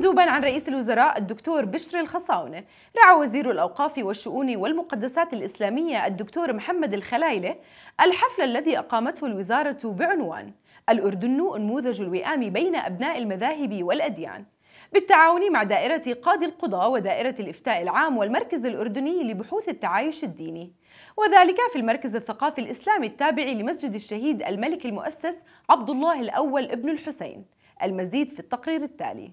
مندوبا عن رئيس الوزراء الدكتور بشر الخصاونة رعى وزير الأوقاف والشؤون والمقدسات الإسلامية الدكتور محمد الخلايلة الحفل الذي أقامته الوزارة بعنوان الأردن أنموذج الوئام بين أبناء المذاهب والأديان بالتعاون مع دائرة قاضي القضاء ودائرة الإفتاء العام والمركز الأردني لبحوث التعايش الديني وذلك في المركز الثقافي الإسلامي التابع لمسجد الشهيد الملك المؤسس عبد الله الأول ابن الحسين المزيد في التقرير التالي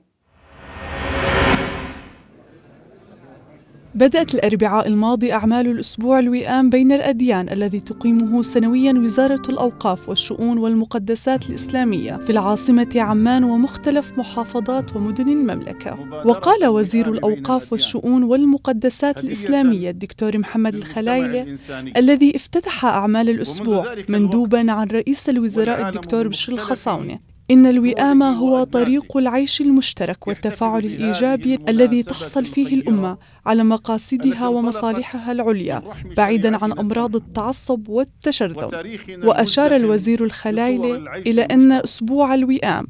بدأت الأربعاء الماضي أعمال الأسبوع الوئام بين الأديان الذي تقيمه سنويا وزارة الأوقاف والشؤون والمقدسات الإسلامية في العاصمة عمان ومختلف محافظات ومدن المملكة وقال وزير الأوقاف والشؤون والمقدسات الإسلامية الدكتور محمد الخلايلة الذي افتتح أعمال الأسبوع مندوبا عن رئيس الوزراء الدكتور بشر الخصاونة إن الوئام هو طريق العيش المشترك والتفاعل الإيجابي الذي تحصل فيه الأمة على مقاصدها ومصالحها العليا بعيدا عن أمراض التعصب والتشرذم وأشار الوزير الخلايلي إلى أن أسبوع الوئام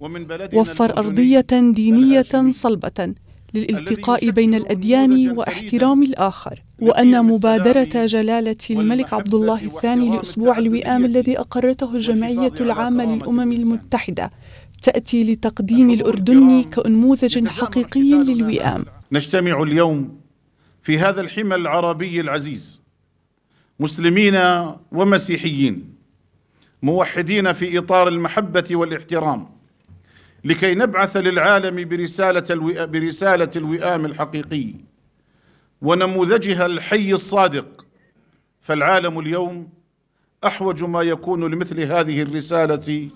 وفر أرضية دينية صلبة للالتقاء بين الاديان واحترام الاخر وان مبادره جلاله الملك عبد الله الثاني لاسبوع الوئام الذي اقرته الجمعيه العامه للامم المتحده تاتي لتقديم الاردن كانموذج حقيقي للوئام نجتمع اليوم في هذا الحمى العربي العزيز مسلمين ومسيحيين موحدين في اطار المحبه والاحترام لكي نبعث للعالم برسالة, برسالة الوئام الحقيقي ونموذجها الحي الصادق فالعالم اليوم أحوج ما يكون لمثل هذه الرسالة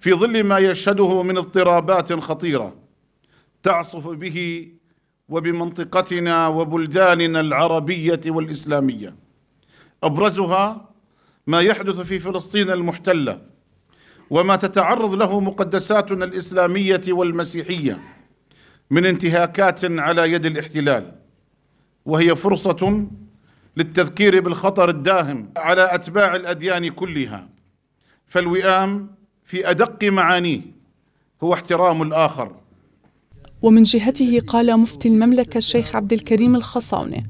في ظل ما يشهده من اضطرابات خطيرة تعصف به وبمنطقتنا وبلداننا العربية والإسلامية أبرزها ما يحدث في فلسطين المحتلة وما تتعرض له مقدساتنا الاسلاميه والمسيحيه من انتهاكات على يد الاحتلال وهي فرصه للتذكير بالخطر الداهم على اتباع الاديان كلها فالوئام في ادق معانيه هو احترام الاخر ومن جهته قال مفتي المملكه الشيخ عبد الكريم الخصاونه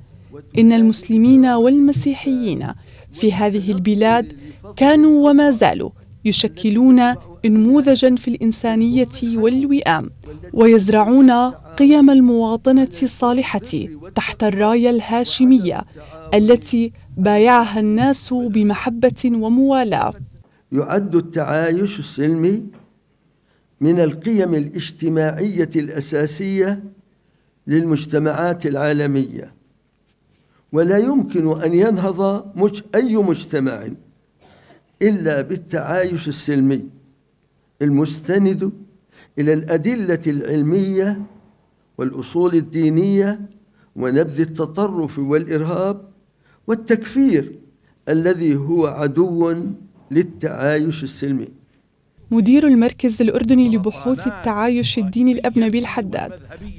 ان المسلمين والمسيحيين في هذه البلاد كانوا وما زالوا يشكلون نموذجا في الانسانيه والوئام ويزرعون قيم المواطنه الصالحه تحت الرايه الهاشميه التي بايعها الناس بمحبه وموالاه يعد التعايش السلمي من القيم الاجتماعيه الاساسيه للمجتمعات العالميه ولا يمكن ان ينهض اي مجتمع إلا بالتعايش السلمي المستند إلى الأدلة العلمية والأصول الدينية ونبذ التطرف والإرهاب والتكفير الذي هو عدو للتعايش السلمي مدير المركز الأردني لبحوث التعايش الديني الأبنبي الحداد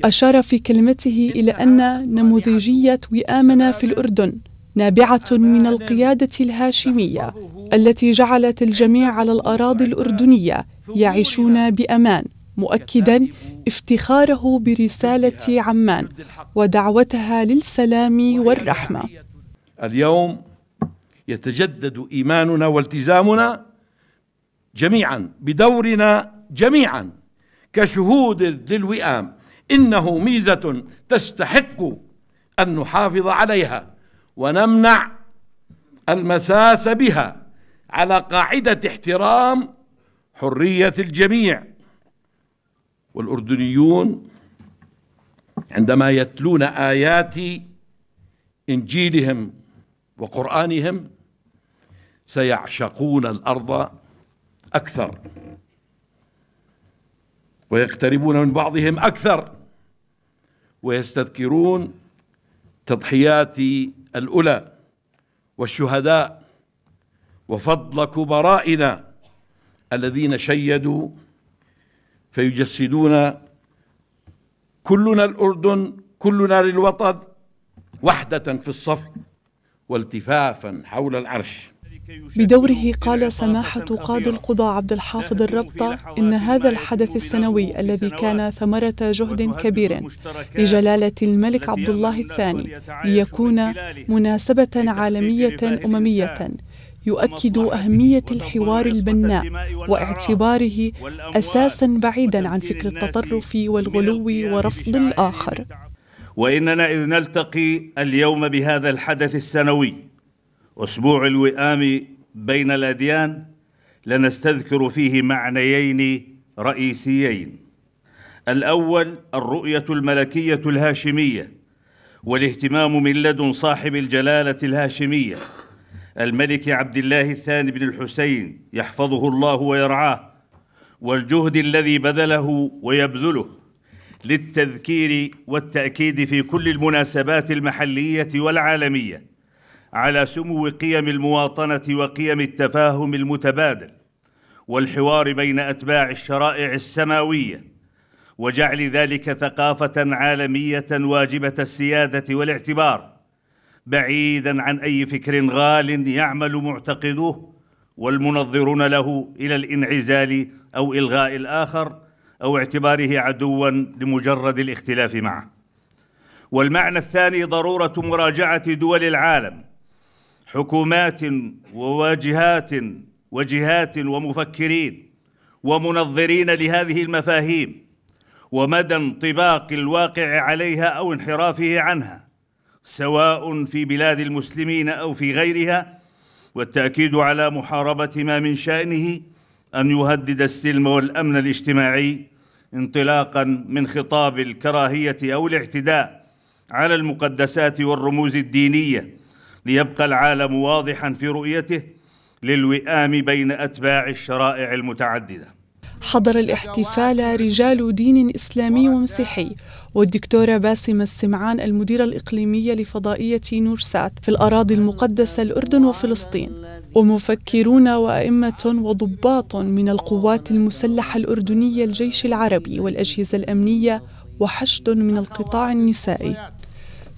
أشار في كلمته إلى أن نموذجية وئامنا في الأردن نابعة من القيادة الهاشمية التي جعلت الجميع على الأراضي الأردنية يعيشون بأمان مؤكدا افتخاره برسالة عمان ودعوتها للسلام والرحمة اليوم يتجدد إيماننا والتزامنا جميعا بدورنا جميعا كشهود للوئام إنه ميزة تستحق أن نحافظ عليها ونمنع المساس بها على قاعدة احترام حرية الجميع والأردنيون عندما يتلون آيات إنجيلهم وقرآنهم سيعشقون الأرض أكثر ويقتربون من بعضهم أكثر ويستذكرون تضحيات الأولى والشهداء وفضل كبرائنا الذين شيدوا فيجسدون كلنا الأردن كلنا للوطن وحدة في الصف والتفافا حول العرش بدوره قال سماحة قاضي القضاء عبد الحافظ الربطة إن هذا الحدث السنوي الذي كان ثمرة جهد كبير لجلالة الملك عبد الله الثاني ليكون مناسبة عالمية أممية يؤكد أهمية الحوار البناء واعتباره أساسا بعيدا عن فكر التطرف والغلو ورفض الآخر وإننا إذ نلتقي اليوم بهذا الحدث السنوي أسبوع الوئام بين الأديان لنستذكر فيه معنيين رئيسيين الأول الرؤية الملكية الهاشمية والاهتمام من لدن صاحب الجلالة الهاشمية الملك عبد الله الثاني بن الحسين يحفظه الله ويرعاه والجهد الذي بذله ويبذله للتذكير والتأكيد في كل المناسبات المحلية والعالمية على سمو قيم المواطنه وقيم التفاهم المتبادل والحوار بين اتباع الشرائع السماويه وجعل ذلك ثقافه عالميه واجبه السياده والاعتبار بعيدا عن اي فكر غال يعمل معتقدوه والمنظرون له الى الانعزال او الغاء الاخر او اعتباره عدوا لمجرد الاختلاف معه والمعنى الثاني ضروره مراجعه دول العالم حكومات وواجهات وجهات ومفكرين ومنظرين لهذه المفاهيم ومدى انطباق الواقع عليها او انحرافه عنها سواء في بلاد المسلمين او في غيرها والتاكيد على محاربه ما من شانه ان يهدد السلم والامن الاجتماعي انطلاقا من خطاب الكراهيه او الاعتداء على المقدسات والرموز الدينيه ليبقى العالم واضحا في رؤيته للوئام بين اتباع الشرائع المتعدده حضر الاحتفال رجال دين إسلامي ومسيحي والدكتورة باسمة السمعان المديرة الإقليمية لفضائية نورسات في الأراضي المقدسة الأردن وفلسطين ومفكرون وأئمة وضباط من القوات المسلحة الأردنية الجيش العربي والأجهزة الأمنية وحشد من القطاع النسائي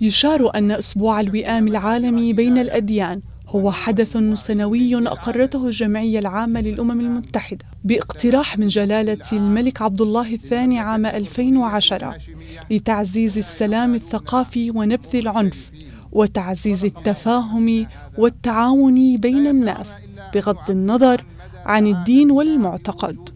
يشار أن أسبوع الوئام العالمي بين الأديان هو حدث سنوي أقرته الجمعية العامة للأمم المتحدة باقتراح من جلالة الملك عبد الله الثاني عام 2010 لتعزيز السلام الثقافي ونبذ العنف وتعزيز التفاهم والتعاون بين الناس بغض النظر عن الدين والمعتقد